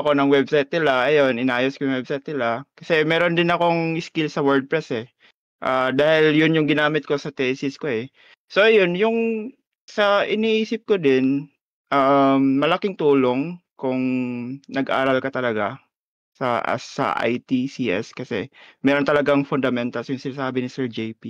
ako ng website nila. Ayun, inayos ko yung website nila. Kasi meron din akong skill sa WordPress eh. Uh, dahil yun yung ginamit ko sa thesis ko eh. So ayun, yung sa iniisip ko din, um, malaking tulong kung nag-aral ka talaga sa uh, sa ITCS kasi meron talagang fundamentals yung sinasabi ni Sir JP.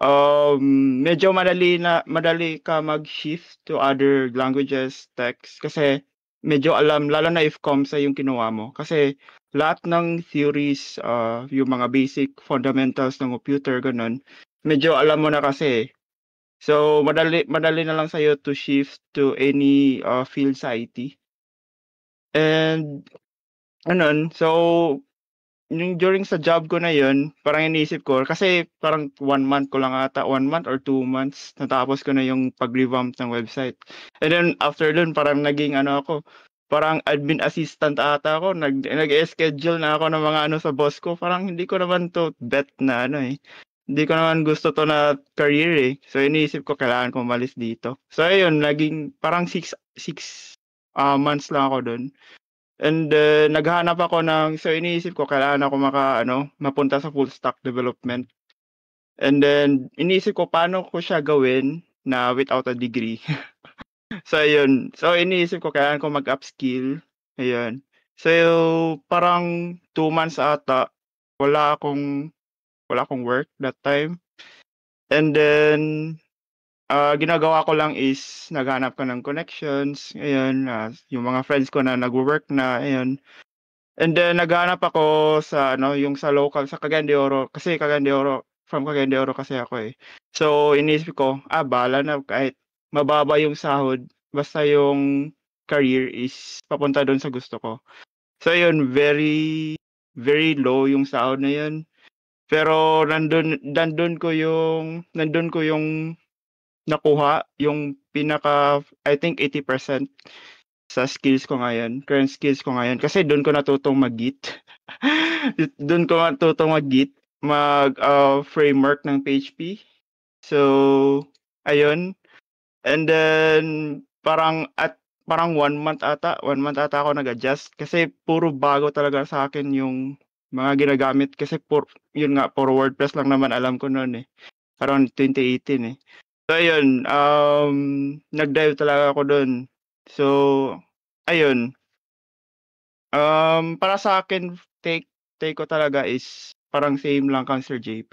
Um, medyo madali na madali ka mag-shift to other languages, text kasi medyo alam, lalo na if COMSA yung kinuha mo. Kasi lahat ng theories, uh, yung mga basic fundamentals ng computer, ganun, medyo alam mo na kasi. Eh. So, madali, madali na lang sa'yo to shift to any uh, ah, field sa IT. And, ganun, so, yung during sa job ko na yun, parang iniisip ko, kasi parang one month ko lang ata, one month or two months, natapos ko na yung pag-revamp ng website. And then after dun, parang naging ano ako, parang admin assistant ata ako, nag, nag-schedule na ako ng mga ano sa boss ko, parang hindi ko naman to bet na ano eh. Hindi ko naman gusto to na career eh. So iniisip ko, kailangan ko malis dito. So ayun, naging parang six, six uh, months lang ako dun. And then eh, naghanap ako ng so iniisip ko kailangan ako maka ano, mapunta sa full stack development. And then iniisip ko paano ko siya gawin na without a degree. so ayun. So iniisip ko kailangan ko mag-upskill. Ayun. So parang two months ata wala akong wala akong work that time. And then uh, ginagawa ko lang is naghanap ko ng connections, ayun, uh, yung mga friends ko na nagwo-work na, ayun. And then naghanap ako sa ano, yung sa local sa Cagayan de Oro kasi Cagayan de Oro from Cagayan de Oro kasi ako eh. So inisip ko, ah bala na kahit mababa yung sahod, basta yung career is papunta doon sa gusto ko. So yun, very very low yung sahod na yun. Pero nandun, nandun ko yung nandun ko yung nakuha yung pinaka I think 80% sa skills ko ngayon, current skills ko ngayon kasi doon ko natutong mag-git. doon ko natutong mag-git, mag uh, framework ng PHP. So, ayun. And then parang at parang one month ata, one month ata ako nag-adjust kasi puro bago talaga sa akin yung mga ginagamit kasi pur, yun nga, puro WordPress lang naman alam ko noon eh. Around 2018 eh. So ayun, um nag-dive talaga ako doon. So ayun. Um para sa akin take take ko talaga is parang same lang kang Sir JP.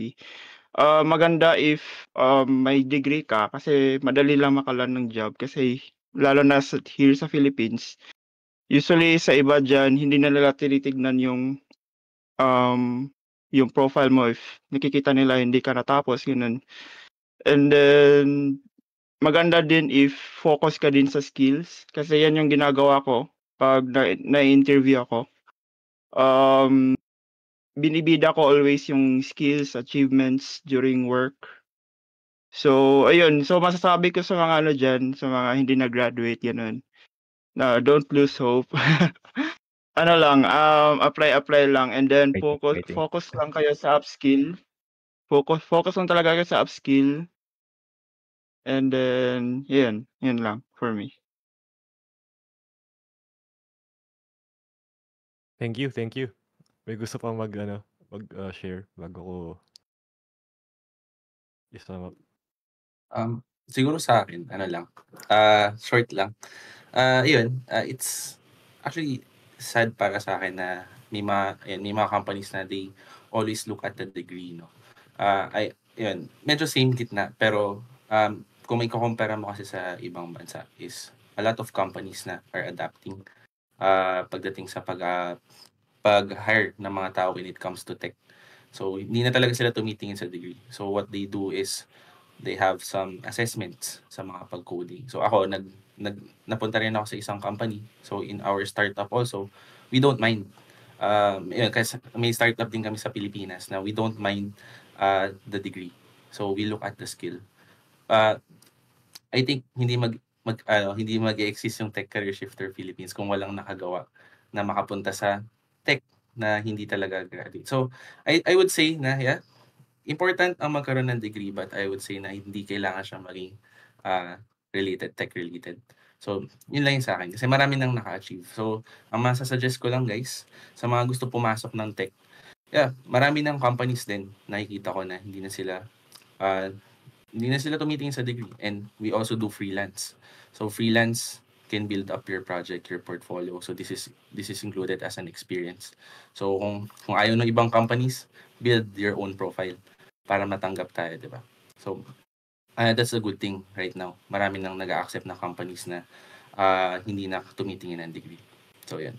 Uh, maganda if um, may degree ka kasi madali lang makalan ng job kasi lalo na sa, here sa Philippines usually sa iba diyan hindi na nila tinitignan yung um, yung profile mo if nakikita nila hindi ka natapos ganun And then, maganda din if focus ka din sa skills. Kasi yan yung ginagawa ko pag na- na-interview ako. Um, binibida ko always yung skills, achievements during work. So, ayun. So, masasabi ko sa mga ano dyan, sa mga hindi na-graduate, ganun. Na, no, don't lose hope. ano lang, um, apply, apply lang. And then, focus, focus lang kayo sa upskill. Focus focus on talaga kayo sa upskill. And then, yun. Yun lang for me. Thank you, thank you. May gusto pang mag, ano, mag uh, share bago ko isama. Um, siguro sa akin, ano lang, uh, short lang. Uh, yun, uh, it's actually sad para sa akin na may mga, yun, may mga companies na they always look at the degree, no? uh, ay, yun, medyo same gitna, pero um, kung may compare mo kasi sa ibang bansa is a lot of companies na are adapting uh, pagdating sa pag, uh, pag-hire ng mga tao when it comes to tech. So, hindi na talaga sila tumitingin sa degree. So, what they do is, they have some assessments sa mga pag-coding. So ako, nag, nag, napunta rin ako sa isang company. So in our startup also, we don't mind. Um, yun, kasi may startup din kami sa Pilipinas na we don't mind uh, the degree. So we look at the skill. Uh, I think hindi mag, mag ano, hindi mag-exist yung Tech Career Shifter Philippines kung walang nakagawa na makapunta sa tech na hindi talaga graduate. So I I would say na yeah, important ang magkaroon ng degree but I would say na hindi kailangan siya maging uh, related tech related. So, yun lang yung sa akin. Kasi marami nang naka-achieve. So, ang masasuggest ko lang guys, sa mga gusto pumasok ng tech, yeah, marami ng companies din nakikita ko na hindi na sila uh, hindi na sila tumitingin sa degree and we also do freelance. So freelance can build up your project, your portfolio. So this is this is included as an experience. So kung kung ayaw ng ibang companies, build your own profile para matanggap tayo, 'di ba? So uh, that's a good thing right now. Marami nang nag-accept na companies na uh, hindi na tumitingin ng degree. So 'yan.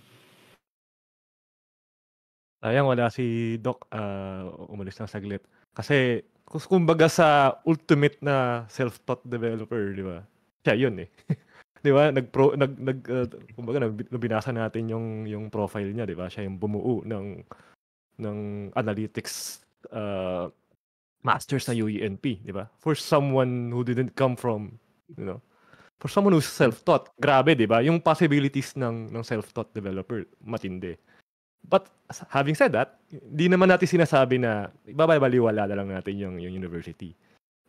Sayang wala si Doc, ah, umalis ng saglit. Kasi kus- kumbaga sa ultimate na self-taught developer, di ba? Siya 'yun eh. 'Di ba? Nag-pro nag nag uh, kumbaga nab- nabinasa natin yung yung profile niya, 'di ba? Siya yung bumuo ng ng analytics uh, ah, master sa UENP, 'di ba? For someone who didn't come from, you know, for someone who's self-taught, grabe, 'di ba? Yung possibilities ng ng self-taught developer, matindi. But having said that, hindi naman natin sinasabi na ibabaliwala na lang natin yung, yung university.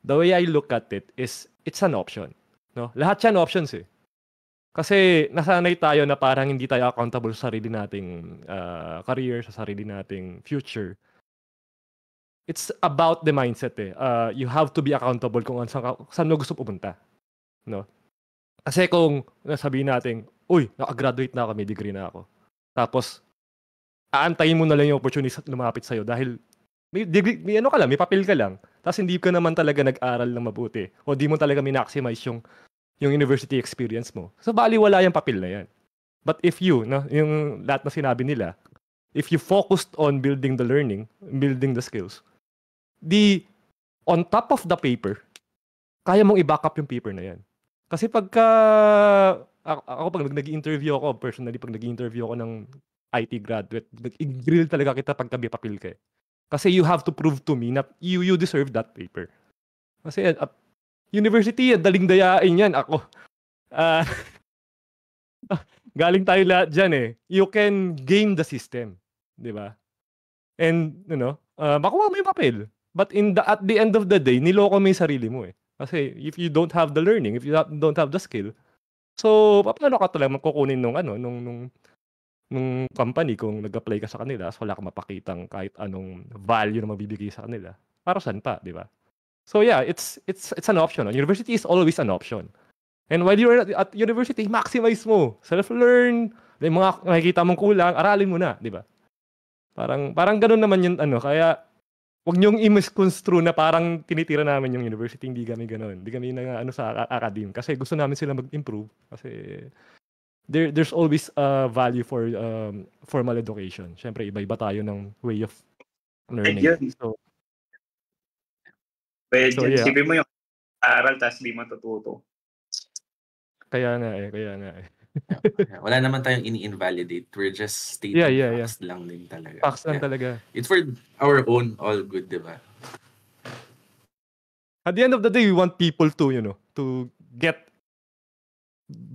The way I look at it is it's an option. No? Lahat yan options eh. Kasi nasanay tayo na parang hindi tayo accountable sa sarili nating uh, career, sa sarili nating future. It's about the mindset eh. Uh, you have to be accountable kung saan, saan mo gusto pupunta. No? Kasi kung nasabihin natin, uy, nakagraduate na ako, may degree na ako. Tapos, aantayin mo na lang yung opportunity lumapit sa'yo dahil may degree, may ano ka lang, may papel ka lang. Tapos hindi ka naman talaga nag-aral ng mabuti o di mo talaga minaximize yung yung university experience mo. So baliwala yung papel na yan. But if you, no, yung lahat na sinabi nila, if you focused on building the learning, building the skills, the on top of the paper, kaya mong i-back up yung paper na yan. Kasi pagka ako, ako pag nag interview ako, personally pag nag interview ako ng IT graduate, nag-grill talaga kita pagka may papel ka eh. Kasi you have to prove to me na you, you deserve that paper. Kasi at ah, ah, university, daling dayain yan. Ako, uh, galing tayo lahat dyan eh. You can game the system. Di ba? And, you know, uh, makuha mo yung papel. But in the, at the end of the day, niloko mo yung sarili mo eh. Kasi if you don't have the learning, if you don't have the skill, so paano ka talaga magkukunin nung ano, nung, nung, nung company kung nag-apply ka sa kanila so wala kang mapakitang kahit anong value na magbibigay sa kanila para saan pa di ba so yeah it's it's it's an option university is always an option and while you're at university maximize mo self learn yung mga nakikita mong kulang aralin mo na di ba parang parang ganoon naman yung ano kaya Huwag niyong i-misconstrue na parang tinitira namin yung university, hindi kami ganoon. Hindi kami na ano sa academe kasi gusto namin sila mag-improve kasi there there's always a uh, value for um, formal education. Syempre iba-iba tayo ng way of learning. Ayun. So Pwede, so, yeah. mo yung aral tapos di matututo. Kaya na eh, kaya na eh. Wala naman tayong ini-invalidate. We're just stating yeah, yeah, facts yeah. lang din talaga. Facts lang yeah. talaga. It's for our own all good, di ba? At the end of the day, we want people to, you know, to get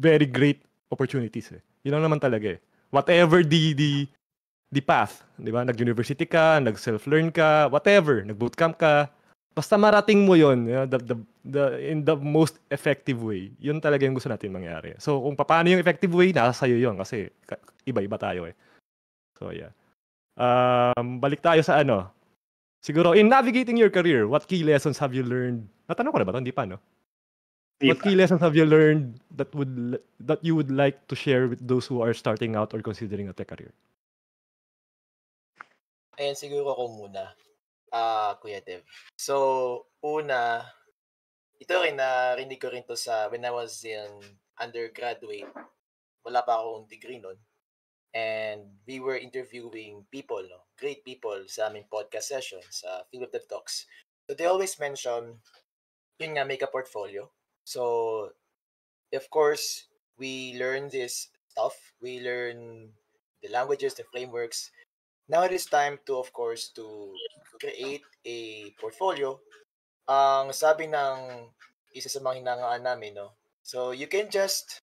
very great opportunities eh. Yun lang naman talaga eh. Whatever the, the, the path, di ba? Nag-university ka, nag-self-learn ka, whatever, nag-bootcamp ka, basta marating mo yon you know, the, the, the, in the most effective way. Yun talaga yung gusto natin mangyari. So, kung paano yung effective way, nasa sa'yo yun kasi iba-iba tayo eh. So, yeah. Um, balik tayo sa ano. Siguro, in navigating your career, what key lessons have you learned? Natanong ko na ba ito? Hindi pa, no? Diba? What key lessons have you learned that would that you would like to share with those who are starting out or considering a tech career? Ayan, siguro ako muna, uh, Kuya Dev. So, una, ito rin, narinig ko rin to sa when I was in undergraduate. Wala pa akong degree nun. And we were interviewing people, no? great people sa aming podcast sessions, sa uh, Field of the Talks. So they always mention, yun nga, make a portfolio. So, of course, we learn this stuff. We learn the languages, the frameworks. Now it is time to, of course, to create a portfolio. Ang sabi ng isa sa mga hinangaan namin, no? So, you can just,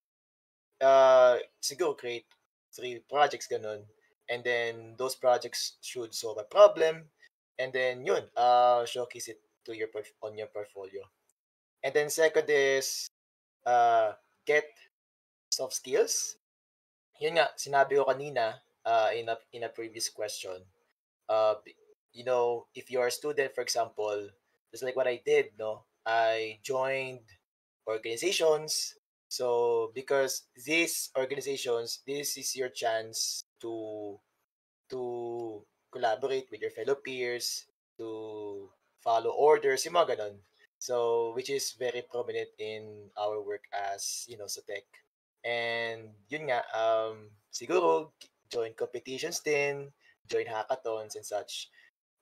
uh, siguro create three projects, ganun. And then, those projects should solve a problem. And then, yun, uh, showcase it to your on your portfolio. And then second is uh, get soft skills. Yun nga, sinabi ko kanina uh, in, a, in a previous question. Uh, you know, if you're a student, for example, just like what I did, no, I joined organizations. So because these organizations, this is your chance to to collaborate with your fellow peers, to follow orders, yung mga ganun so which is very prominent in our work as you know sa tech and yun nga um siguro join competitions din join hackathons and such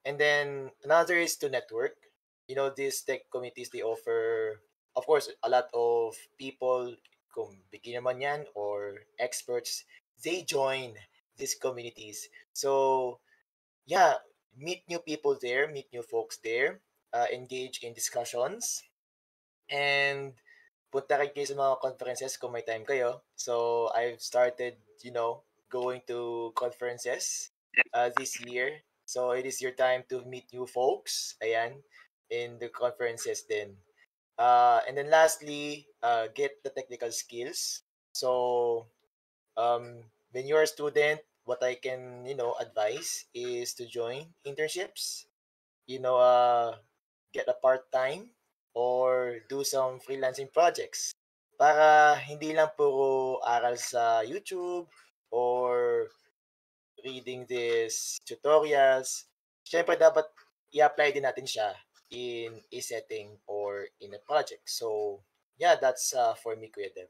and then another is to network you know these tech committees they offer of course a lot of people kung beginner man yan or experts they join these communities so yeah meet new people there meet new folks there uh, engage in discussions, and punta kayo, kayo sa mga conferences kung may time kayo. So I've started, you know, going to conferences uh, this year. So it is your time to meet new folks. Ayan, in the conferences then. Uh, and then lastly, uh, get the technical skills. So um, when you're a student, what I can, you know, advise is to join internships. You know, uh, get a part-time or do some freelancing projects para hindi lang puro aral sa YouTube or reading these tutorials. Siyempre, dapat i-apply din natin siya in a setting or in a project. So, yeah, that's uh, for me, Kuya Dev.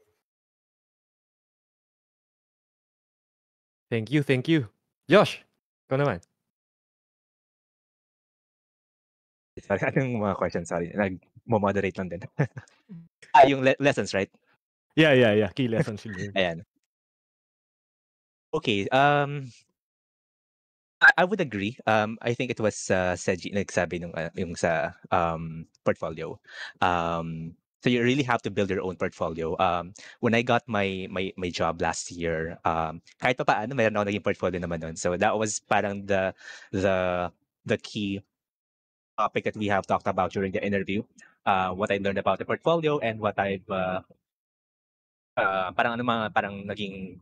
Thank you, thank you. Josh, ikaw naman. Sorry, anong mga questions? Sorry, nag-moderate lang din. ah, yung le- lessons, right? Yeah, yeah, yeah. Key lessons. Ayan. Okay, um, I, I would agree. Um, I think it was uh, Seji nagsabi nung uh, yung sa um, portfolio. Um, so you really have to build your own portfolio. Um, when I got my my my job last year, um, kahit pa paano, mayroon ako naging portfolio naman nun. So that was parang the the the key topic that we have talked about during the interview, uh, what I learned about the portfolio and what I've uh, uh, parang ano mga parang naging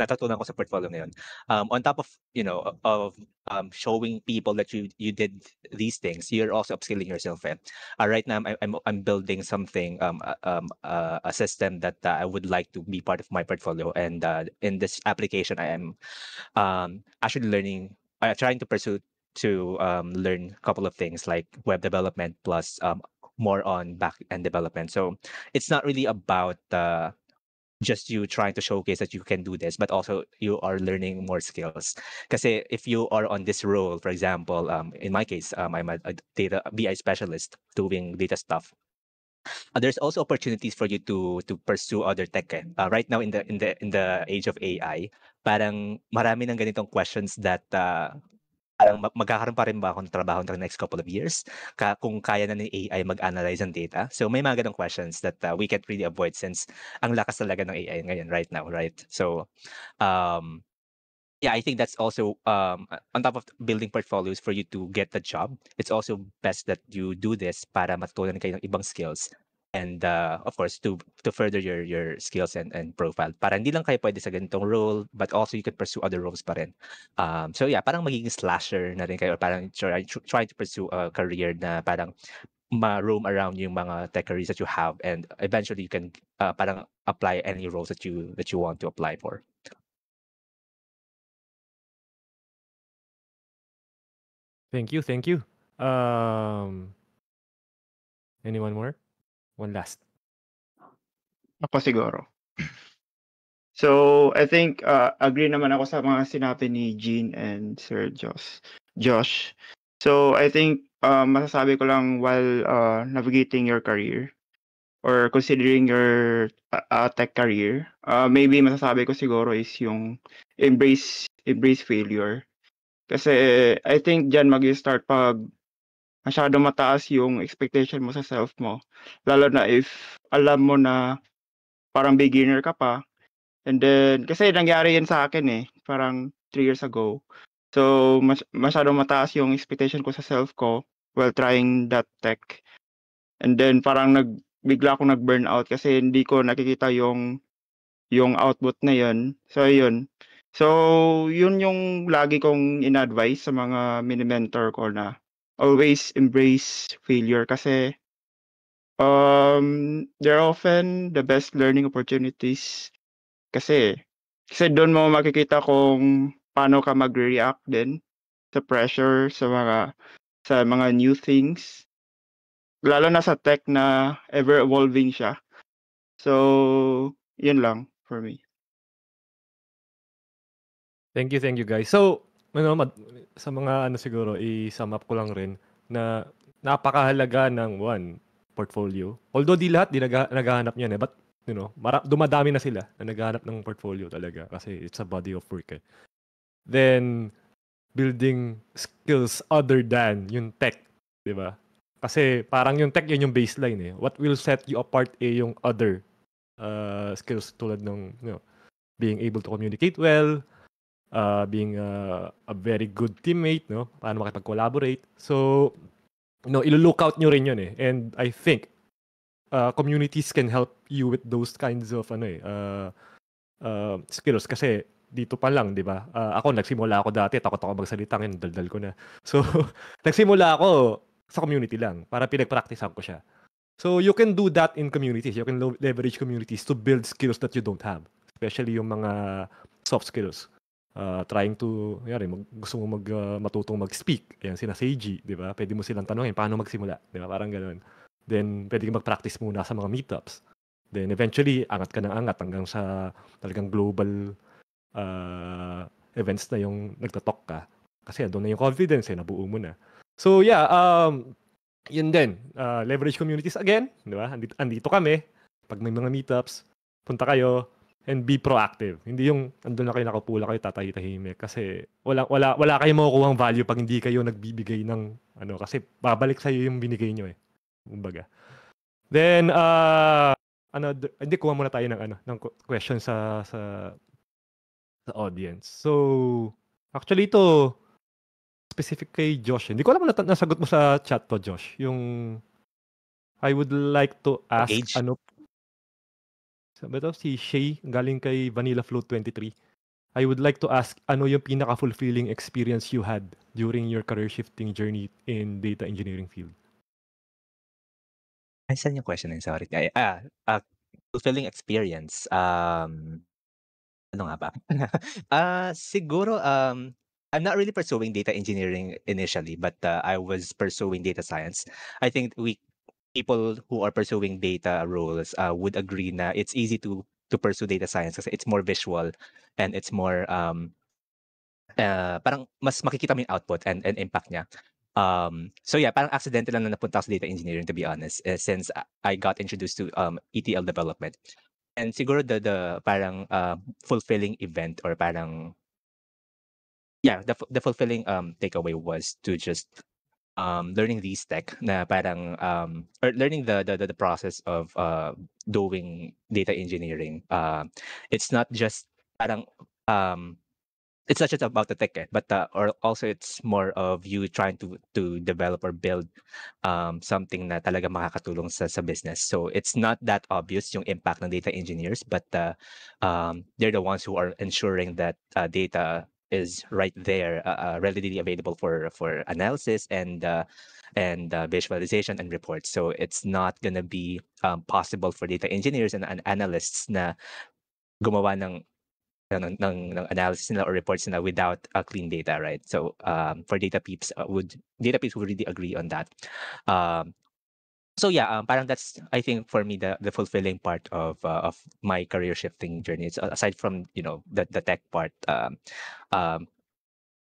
natutunan ko sa portfolio ngayon. Um, on top of, you know, of um, showing people that you you did these things, you're also upskilling yourself. Eh? Uh, right now, I, I'm, I'm building something, um, uh, um, uh, a system that uh, I would like to be part of my portfolio. And uh, in this application, I am um, actually learning, uh, trying to pursue to um, learn a couple of things like web development plus um, more on back end development. So it's not really about uh, just you trying to showcase that you can do this, but also you are learning more skills. Because if you are on this role, for example, um, in my case, um, I'm a, a data BI specialist doing data stuff. Uh, there's also opportunities for you to to pursue other tech. Eh. Uh, right now in the in the in the age of AI, parang marami ng ganitong questions that uh, parang magkakaroon pa rin ba ng trabaho in the next couple of years? Ka kung kaya na ng AI mag-analyze ng data? So may mga ganong questions that uh, we can't really avoid since ang lakas talaga ng AI ngayon right now, right? So um, yeah, I think that's also um, on top of building portfolios for you to get the job. It's also best that you do this para matutunan kayo ng ibang skills and uh, of course to to further your your skills and and profile para hindi lang kayo pwede sa ganitong role but also you can pursue other roles pa rin um so yeah parang magiging slasher na rin kayo parang try, try to pursue a career na parang ma-roam around yung mga tech careers that you have and eventually you can uh, parang apply any roles that you that you want to apply for Thank you, thank you. Um anyone more? One last. Ako siguro. So, I think uh, agree naman ako sa mga sinabi ni Gene and Sir Josh. Josh. So, I think uh, masasabi ko lang while uh, navigating your career or considering your uh, uh tech career, uh, maybe masasabi ko siguro is yung embrace embrace failure. Kasi I think diyan mag-start pag masyado mataas yung expectation mo sa self mo. Lalo na if alam mo na parang beginner ka pa. And then, kasi nangyari yan sa akin eh, parang 3 years ago. So, mas, masyado mataas yung expectation ko sa self ko while trying that tech. And then, parang nag, bigla akong nag-burn kasi hindi ko nakikita yung yung output na yun. So, yun. So, yun yung lagi kong in-advise sa mga mini-mentor ko na always embrace failure kasi um, they're often the best learning opportunities kasi kasi doon mo makikita kung paano ka mag-react din sa pressure sa mga sa mga new things lalo na sa tech na ever evolving siya so yun lang for me thank you thank you guys so ano you sa mga ano siguro, i-sum up ko lang rin na napakahalaga ng one, portfolio. Although di lahat di nag- naghahanap niyan eh, but you know, mara- dumadami na sila na naghahanap ng portfolio talaga kasi it's a body of work eh. Then building skills other than yung tech, 'di ba? Kasi parang yung tech yun yung baseline eh. What will set you apart eh yung other uh, skills tulad ng you know, being able to communicate well, uh, being uh, a very good teammate, no? Paano makipag-collaborate. So, you know, ilo-look out nyo rin yun eh. And I think uh, communities can help you with those kinds of ano eh, uh, uh, skills kasi dito pa lang, di ba? Uh, ako, nagsimula ako dati, takot ako magsalita, ngayon daldal ko na. So, nagsimula ako sa community lang, para pinag-practice ko siya. So, you can do that in communities. You can leverage communities to build skills that you don't have. Especially yung mga soft skills uh, trying to, yari, mag, gusto mo mag, uh, matutong mag-speak, ayan, sina Seiji, di ba? Pwede mo silang tanongin, paano magsimula, di ba? Parang ganun. Then, pwede kang mag-practice muna sa mga meetups. Then, eventually, angat ka ng angat hanggang sa talagang global uh, events na yung nagtatalk ka. Kasi doon na yung confidence, eh, nabuo mo na. So, yeah, um, yun din. Uh, leverage communities again, di ba? Andito, andito kami. Pag may mga meetups, punta kayo, and be proactive. Hindi yung andun na kayo nakapula kayo tatay-tahimik kasi wala wala wala kayo makukuhang value pag hindi kayo nagbibigay ng ano kasi babalik sa iyo yung binigay niyo eh. Kumbaga. Then uh ano hindi kuha muna tayo ng ano ng question sa sa sa audience. So actually ito specific kay Josh. Eh. Hindi ko alam na nasagot mo sa chat to Josh, yung I would like to ask Engage? ano sabi ito, si Shay, galing kay Vanilla Float 23. I would like to ask, ano yung pinaka-fulfilling experience you had during your career-shifting journey in data engineering field? Ay, saan yung question yun? Sorry. Ay, ah, ah, fulfilling experience. Um, ano nga ba? Ah, siguro, um, I'm not really pursuing data engineering initially, but uh, I was pursuing data science. I think we people who are pursuing data roles uh, would agree na it's easy to to pursue data science kasi it's more visual and it's more um uh, parang mas makikita mo yung output and, and impact niya. Um, so yeah, parang accidental lang na napunta ako sa data engineering to be honest uh, since I got introduced to um, ETL development. And siguro the, the parang uh, fulfilling event or parang yeah, the, the fulfilling um, takeaway was to just um, learning these tech na parang um, or learning the, the the process of uh, doing data engineering. Uh, it's not just parang um, it's not just about the tech, eh, but uh, or also it's more of you trying to to develop or build um, something na talaga makakatulong sa sa business. So it's not that obvious yung impact ng data engineers, but uh, um, they're the ones who are ensuring that uh, data is right there, uh, uh, readily available for for analysis and uh, and uh, visualization and reports. So it's not gonna be um, possible for data engineers and, and analysts na gumawa ng ng, ng, ng analysis nila or reports nila without a uh, clean data, right? So um, for data peeps, uh, would data peeps would really agree on that. Um, so yeah, um, parang that's I think for me the the fulfilling part of uh, of my career shifting journey. It's uh, aside from you know the the tech part, um, um,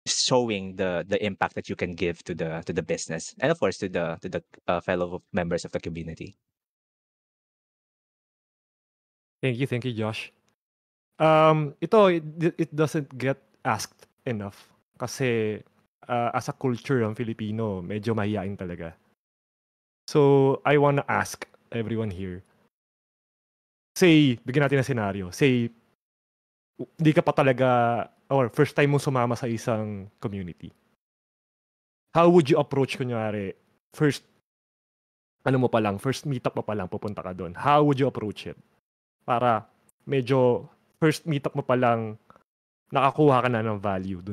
showing the the impact that you can give to the to the business and of course to the to the uh, fellow members of the community. Thank you, thank you, Josh. Um, ito it, it doesn't get asked enough kasi uh, as a culture ng Filipino, medyo mahihain talaga. So, I wanna ask everyone here. Say, bigyan natin ng scenario. Say, hindi ka pa talaga, or first time mo sumama sa isang community. How would you approach, kunyari, first, ano mo pa lang, first meetup mo pa lang, pupunta ka doon. How would you approach it? Para medyo first meetup mo pa lang, nakakuha ka na ng value dun